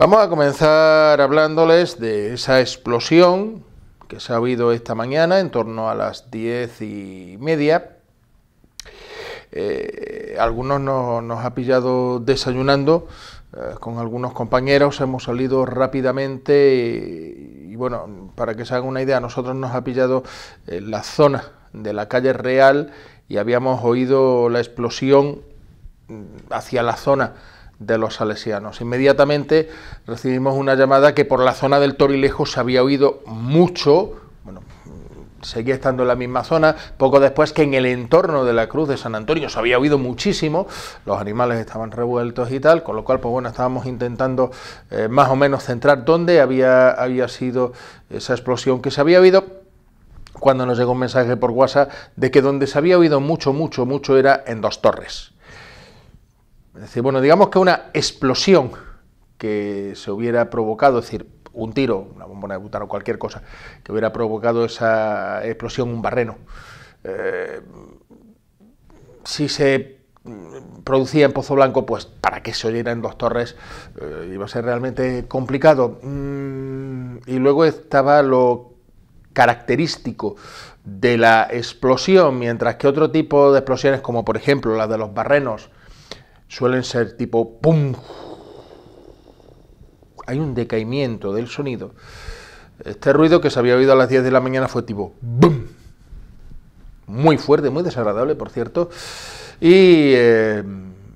Vamos a comenzar hablándoles de esa explosión que se ha oído esta mañana en torno a las diez y media. Eh, algunos nos ha pillado desayunando, eh, con algunos compañeros hemos salido rápidamente y, bueno, para que se hagan una idea, nosotros nos ha pillado en la zona de la calle Real y habíamos oído la explosión mm, hacia la zona de los salesianos. Inmediatamente recibimos una llamada que por la zona del Torilejo se había oído mucho, bueno, seguía estando en la misma zona, poco después que en el entorno de la cruz de San Antonio se había oído muchísimo, los animales estaban revueltos y tal, con lo cual, pues bueno, estábamos intentando eh, más o menos centrar dónde había, había sido esa explosión que se había oído, cuando nos llegó un mensaje por WhatsApp de que donde se había oído mucho, mucho, mucho era en Dos Torres decir, bueno, digamos que una explosión que se hubiera provocado, es decir, un tiro, una bomba de butano, cualquier cosa, que hubiera provocado esa explosión, un barreno. Eh, si se mm, producía en Pozo Blanco, pues para que se oyera en dos torres eh, iba a ser realmente complicado. Mm, y luego estaba lo característico de la explosión, mientras que otro tipo de explosiones, como por ejemplo la de los barrenos, suelen ser tipo pum. Hay un decaimiento del sonido. Este ruido que se había oído a las 10 de la mañana fue tipo bum. Muy fuerte, muy desagradable, por cierto. Y eh,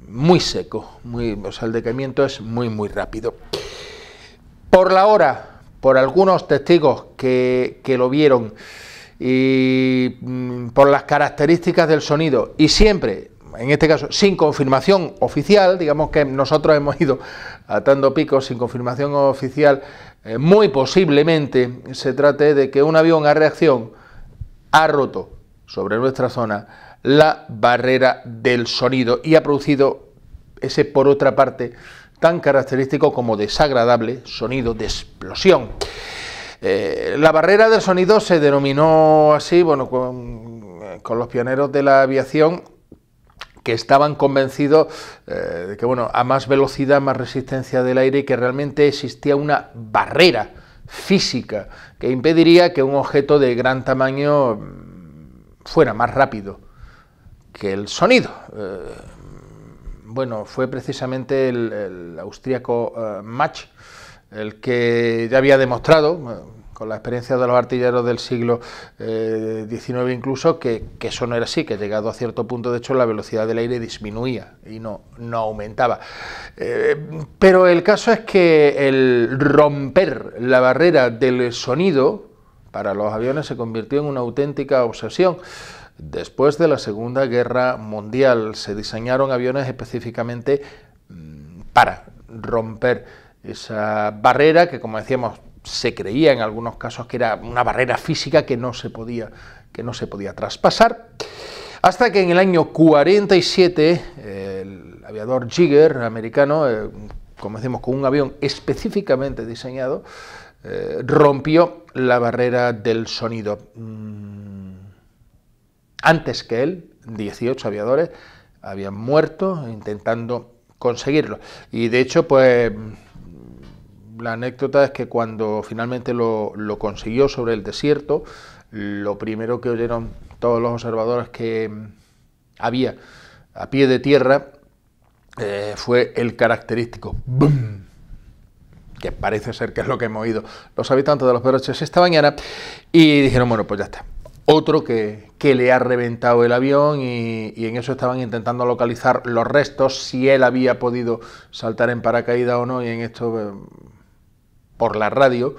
muy seco. Muy, o sea, el decaimiento es muy, muy rápido. Por la hora, por algunos testigos que, que lo vieron y mm, por las características del sonido, y siempre en este caso sin confirmación oficial, digamos que nosotros hemos ido atando picos sin confirmación oficial, eh, muy posiblemente se trate de que un avión a reacción ha roto sobre nuestra zona la barrera del sonido y ha producido ese, por otra parte, tan característico como desagradable sonido de explosión. Eh, la barrera del sonido se denominó así, bueno, con, eh, con los pioneros de la aviación que estaban convencidos eh, de que bueno, a más velocidad, más resistencia del aire y que realmente existía una barrera física que impediría que un objeto de gran tamaño mm, fuera más rápido que el sonido. Eh, bueno, fue precisamente el, austriaco austríaco eh, Mach el que ya había demostrado, con la experiencia de los artilleros del siglo XIX eh, incluso, que, eso no era así, que llegado a cierto punto, de hecho, la velocidad del aire disminuía y no, no aumentaba. Eh, pero el caso es que el romper la barrera del sonido para los aviones se convirtió en una auténtica obsesión. Después de la Segunda Guerra Mundial se diseñaron aviones específicamente mm, para romper esa barrera que, como decíamos, se creía en algunos casos que era una barrera física que no se podía, que no se podía traspasar, hasta que en el año 47 el aviador Jigger americano, eh, como decimos, con un avión específicamente diseñado, eh, rompió la barrera del sonido. Mm. Antes que él, 18 aviadores habían muerto intentando conseguirlo. Y de hecho, pues la anécdota es que cuando finalmente lo, consiguió sobre el desierto, lo primero que oyeron todos los observadores que mm, había a pie de tierra eh, fue el característico ¡Bum! que parece ser que es lo que hemos oído los habitantes de los Pedroches esta mañana y dijeron, bueno, pues ya está. Otro que, le ha reventado el avión y, en eso estaban intentando localizar los restos, si él había podido saltar en paracaídas o no y en esto... Eh, por la radio,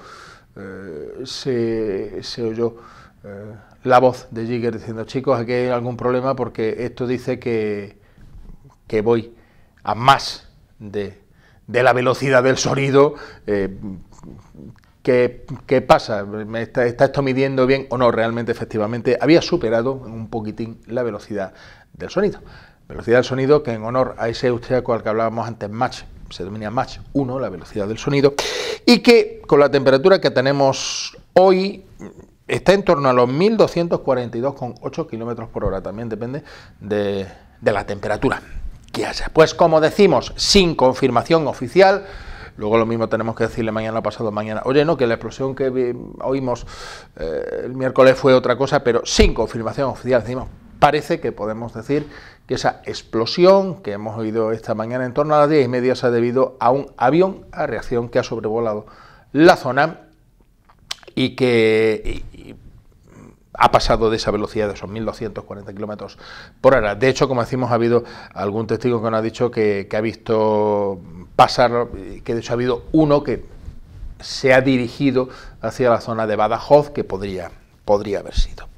eh, se, oyó eh, la voz de Jigger diciendo, chicos, aquí hay algún problema porque esto dice que, que voy a más de, la velocidad del sonido. Eh, ¿qué, pasa? está, ¿Está esto midiendo bien o no? Realmente, efectivamente, había superado un poquitín la velocidad del sonido. Velocidad del sonido, que en honor a ese austriaco al que hablábamos antes, match se denomina match 1, la velocidad del sonido, y que con la temperatura que tenemos hoy mm, está en torno a los 1242,8 km por hora, también depende de, la temperatura que haya. Pues como decimos, sin confirmación oficial, Luego lo mismo tenemos que decirle mañana pasado mañana. Oye, no, que la explosión que oímos eh, el miércoles fue otra cosa, pero sin confirmación oficial. Decimos, parece que podemos decir que esa explosión que hemos oído esta mañana en torno a las 10 y media se ha debido a un avión a reacción que ha sobrevolado la zona y que ha pasado de esa velocidad de esos 1.240 kilómetros por hora. De hecho, como decimos, ha habido algún testigo que nos ha dicho que, que ha visto pasar, que de hecho ha habido uno que se ha dirigido hacia la zona de Badajoz, que podría, podría haber sido.